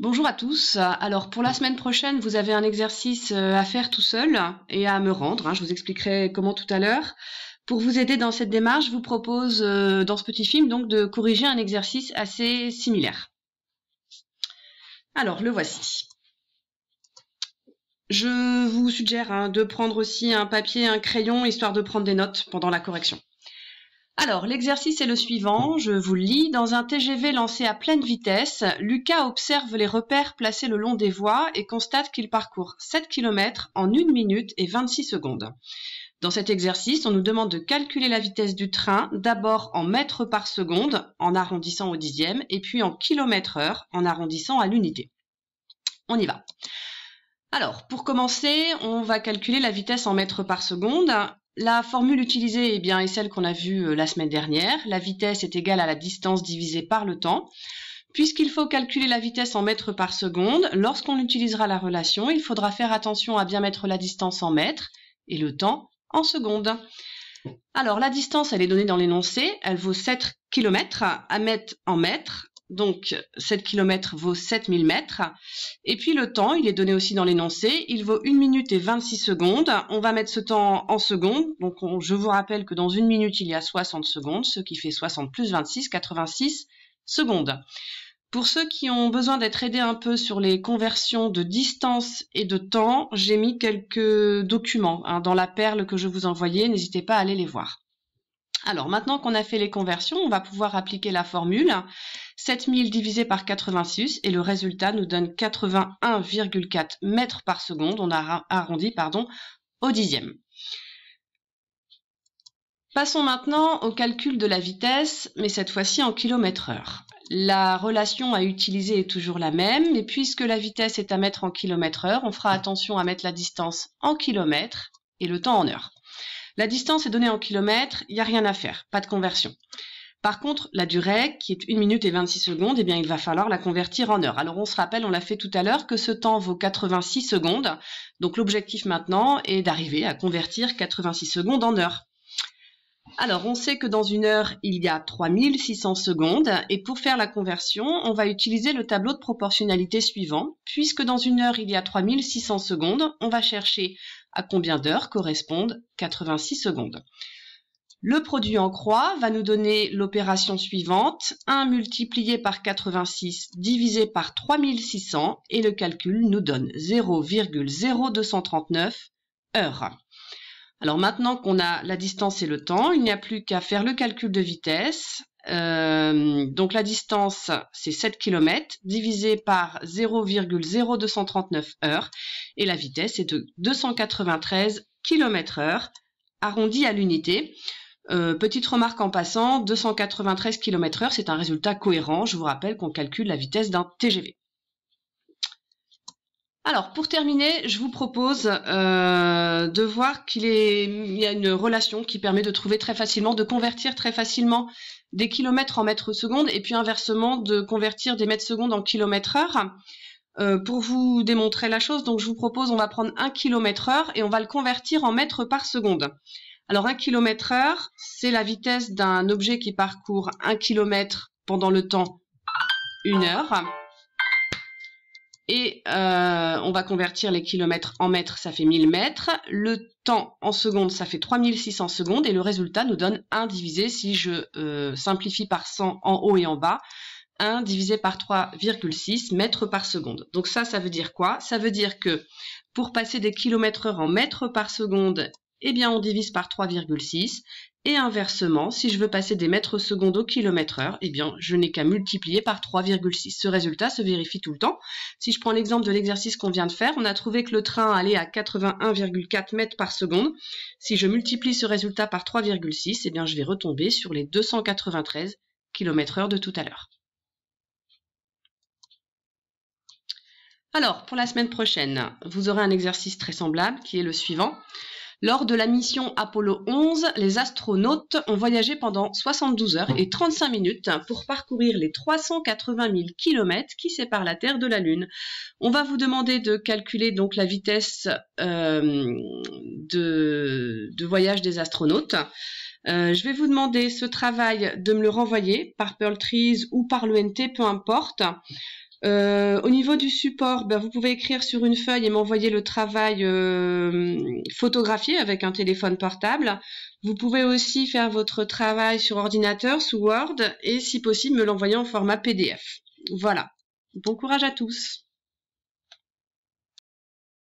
Bonjour à tous. Alors pour la semaine prochaine, vous avez un exercice euh, à faire tout seul et à me rendre. Hein. je vous expliquerai comment tout à l'heure. Pour vous aider dans cette démarche, je vous propose euh, dans ce petit film donc de corriger un exercice assez similaire. Alors le voici. Je vous suggère hein, de prendre aussi un papier, un crayon, histoire de prendre des notes pendant la correction. Alors, l'exercice est le suivant, je vous lis. Dans un TGV lancé à pleine vitesse, Lucas observe les repères placés le long des voies et constate qu'il parcourt 7 km en 1 minute et 26 secondes. Dans cet exercice, on nous demande de calculer la vitesse du train d'abord en mètres par seconde, en arrondissant au dixième, et puis en kilomètres heure, en arrondissant à l'unité. On y va. Alors, pour commencer, on va calculer la vitesse en mètres par seconde la formule utilisée eh bien, est celle qu'on a vue euh, la semaine dernière. La vitesse est égale à la distance divisée par le temps. Puisqu'il faut calculer la vitesse en mètres par seconde, lorsqu'on utilisera la relation, il faudra faire attention à bien mettre la distance en mètres et le temps en secondes. Alors la distance, elle est donnée dans l'énoncé, elle vaut 7 km à mettre en mètres donc 7 km vaut 7000 mètres. Et puis le temps, il est donné aussi dans l'énoncé, il vaut 1 minute et 26 secondes. On va mettre ce temps en secondes, donc je vous rappelle que dans une minute, il y a 60 secondes, ce qui fait 60 plus 26, 86 secondes. Pour ceux qui ont besoin d'être aidés un peu sur les conversions de distance et de temps, j'ai mis quelques documents hein, dans la perle que je vous envoyais, n'hésitez pas à aller les voir. Alors maintenant qu'on a fait les conversions, on va pouvoir appliquer la formule 7000 divisé par 86 et le résultat nous donne 81,4 mètres par seconde. On a arrondi pardon, au dixième. Passons maintenant au calcul de la vitesse, mais cette fois-ci en kilomètres heure. La relation à utiliser est toujours la même, mais puisque la vitesse est à mettre en kilomètres heure, on fera attention à mettre la distance en kilomètres et le temps en heure. La distance est donnée en kilomètres, il n'y a rien à faire, pas de conversion. Par contre, la durée, qui est 1 minute et 26 secondes, eh bien, il va falloir la convertir en heures. Alors, on se rappelle, on l'a fait tout à l'heure, que ce temps vaut 86 secondes. Donc, l'objectif maintenant est d'arriver à convertir 86 secondes en heures. Alors, on sait que dans une heure, il y a 3600 secondes. Et pour faire la conversion, on va utiliser le tableau de proportionnalité suivant. Puisque dans une heure, il y a 3600 secondes, on va chercher à combien d'heures correspondent 86 secondes. Le produit en croix va nous donner l'opération suivante, 1 multiplié par 86 divisé par 3600 et le calcul nous donne 0,0239 heures. Alors maintenant qu'on a la distance et le temps, il n'y a plus qu'à faire le calcul de vitesse. Euh, donc la distance, c'est 7 km divisé par 0,0239 heures et la vitesse est de 293 km heure arrondi à l'unité. Euh, petite remarque en passant, 293 km/h, c'est un résultat cohérent. Je vous rappelle qu'on calcule la vitesse d'un TGV. Alors, pour terminer, je vous propose euh, de voir qu'il y a une relation qui permet de trouver très facilement, de convertir très facilement des kilomètres en mètres secondes et puis inversement de convertir des mètres secondes en kilomètres heure. Euh, pour vous démontrer la chose, donc je vous propose, on va prendre un kilomètre heure et on va le convertir en mètres par seconde. Alors, un kilomètre heure, c'est la vitesse d'un objet qui parcourt un kilomètre pendant le temps une heure. Et euh, on va convertir les kilomètres en mètres, ça fait 1000 mètres. Le temps en secondes, ça fait 3600 secondes. Et le résultat nous donne 1 divisé, si je euh, simplifie par 100 en haut et en bas, 1 divisé par 3,6 mètres par seconde. Donc ça, ça veut dire quoi Ça veut dire que pour passer des kilomètres heure en mètres par seconde eh bien on divise par 3,6. Et inversement, si je veux passer des mètres secondes au kilomètre heure, eh bien je n'ai qu'à multiplier par 3,6. Ce résultat se vérifie tout le temps. Si je prends l'exemple de l'exercice qu'on vient de faire, on a trouvé que le train allait à 81,4 mètres par seconde. Si je multiplie ce résultat par 3,6, eh bien je vais retomber sur les 293 km heure de tout à l'heure. Alors, pour la semaine prochaine, vous aurez un exercice très semblable qui est le suivant. Lors de la mission Apollo 11, les astronautes ont voyagé pendant 72 heures et 35 minutes pour parcourir les 380 000 km qui séparent la Terre de la Lune. On va vous demander de calculer donc la vitesse euh, de, voyage des astronautes. Euh, je vais vous demander ce travail de me le renvoyer par Pearl Trees ou par l'ONT, peu importe. Euh, au niveau du support, ben, vous pouvez écrire sur une feuille et m'envoyer le travail euh, photographié avec un téléphone portable. Vous pouvez aussi faire votre travail sur ordinateur, sous Word, et si possible me l'envoyer en format PDF. Voilà. Bon courage à tous.